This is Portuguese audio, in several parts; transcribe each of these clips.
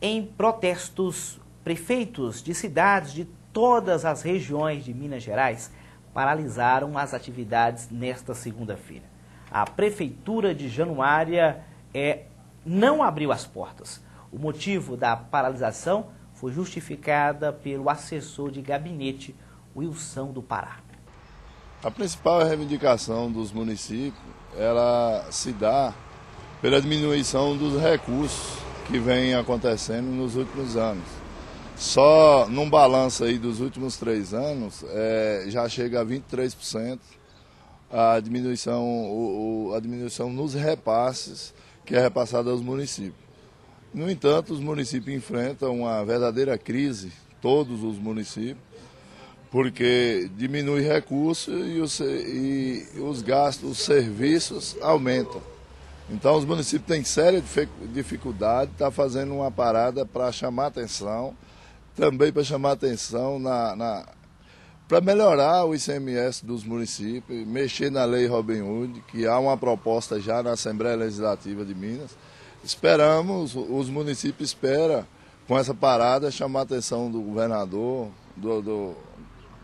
em protestos, prefeitos de cidades de todas as regiões de Minas Gerais paralisaram as atividades nesta segunda-feira. A Prefeitura de Januária é, não abriu as portas. O motivo da paralisação foi justificada pelo assessor de gabinete, Wilson do Pará. A principal reivindicação dos municípios ela se dá pela diminuição dos recursos que vem acontecendo nos últimos anos. Só num balanço aí dos últimos três anos, é, já chega a 23% a diminuição, o, o, a diminuição nos repasses que é repassada aos municípios. No entanto, os municípios enfrentam uma verdadeira crise, todos os municípios, porque diminui recursos e e os gastos, os serviços aumentam. Então os municípios têm séria dificuldade, está fazendo uma parada para chamar atenção, também para chamar atenção na, na para melhorar o ICMS dos municípios, mexer na lei Robin Hood, que há uma proposta já na Assembleia Legislativa de Minas. Esperamos, os municípios esperam com essa parada chamar atenção do governador, do, do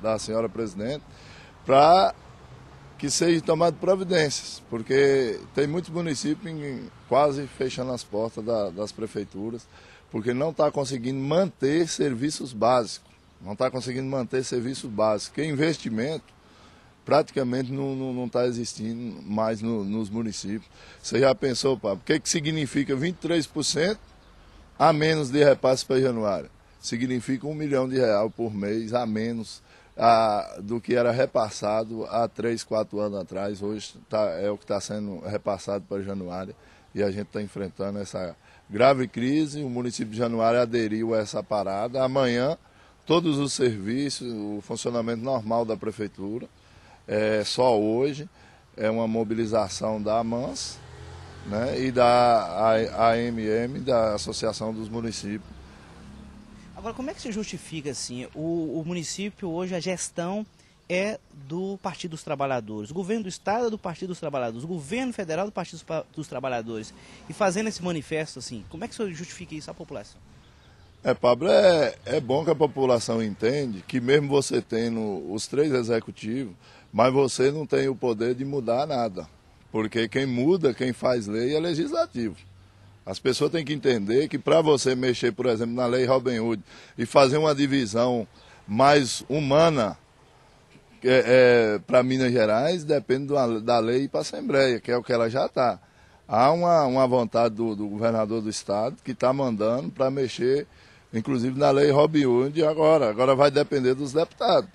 da senhora presidente, para que sejam tomadas providências, porque tem muitos municípios quase fechando as portas da, das prefeituras, porque não está conseguindo manter serviços básicos. Não está conseguindo manter serviços básicos. Que investimento praticamente não está existindo mais no, nos municípios. Você já pensou, Pablo, o que, que significa 23% a menos de repasse para Januário? Significa um milhão de real por mês a menos a, do que era repassado há três, quatro anos atrás. Hoje tá, é o que está sendo repassado para Januária e a gente está enfrentando essa grave crise. O município de Januária aderiu a essa parada. Amanhã, todos os serviços, o funcionamento normal da prefeitura. É, só hoje é uma mobilização da AMANS né, e da AMM, da Associação dos Municípios Agora, como é que se justifica assim? O, o município hoje, a gestão é do Partido dos Trabalhadores, o governo do Estado é do Partido dos Trabalhadores, o governo federal é do Partido dos Trabalhadores. E fazendo esse manifesto assim, como é que o senhor justifica isso à população? É, Pablo, é, é bom que a população entende que mesmo você tendo os três executivos, mas você não tem o poder de mudar nada. Porque quem muda, quem faz lei é legislativo. As pessoas têm que entender que para você mexer, por exemplo, na lei Robin Hood e fazer uma divisão mais humana é, é, para Minas Gerais, depende do, da lei para a Assembleia, que é o que ela já está. Há uma, uma vontade do, do governador do estado que está mandando para mexer, inclusive na lei Robin Hood agora. Agora vai depender dos deputados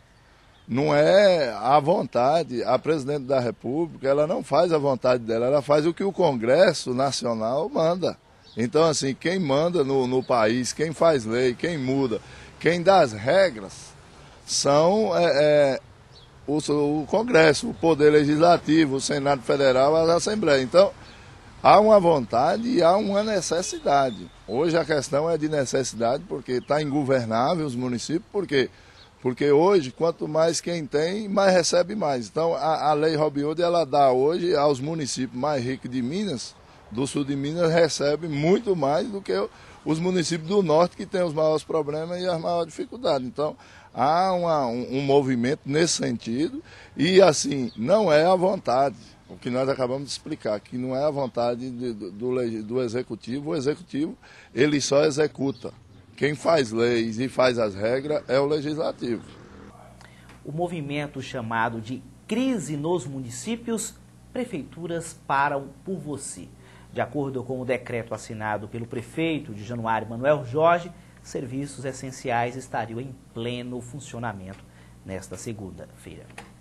não é à vontade. A presidente da República, ela não faz a vontade dela, ela faz o que o Congresso Nacional manda. Então, assim, quem manda no, no país, quem faz lei, quem muda, quem dá as regras, são é, é, o, o Congresso, o Poder Legislativo, o Senado Federal, a Assembleia. Então, há uma vontade e há uma necessidade. Hoje a questão é de necessidade, porque está ingovernável os municípios, porque quê? Porque hoje, quanto mais quem tem, mais recebe mais. Então, a, a lei Robin Hood, ela dá hoje aos municípios mais ricos de Minas, do sul de Minas, recebe muito mais do que os municípios do norte, que têm os maiores problemas e as maiores dificuldades. Então, há uma, um, um movimento nesse sentido. E, assim, não é à vontade. O que nós acabamos de explicar, que não é à vontade do, do, do executivo. O executivo, ele só executa. Quem faz leis e faz as regras é o legislativo. O movimento chamado de Crise nos Municípios, Prefeituras Param por Você. De acordo com o decreto assinado pelo prefeito de Januário, Manuel Jorge, serviços essenciais estariam em pleno funcionamento nesta segunda-feira.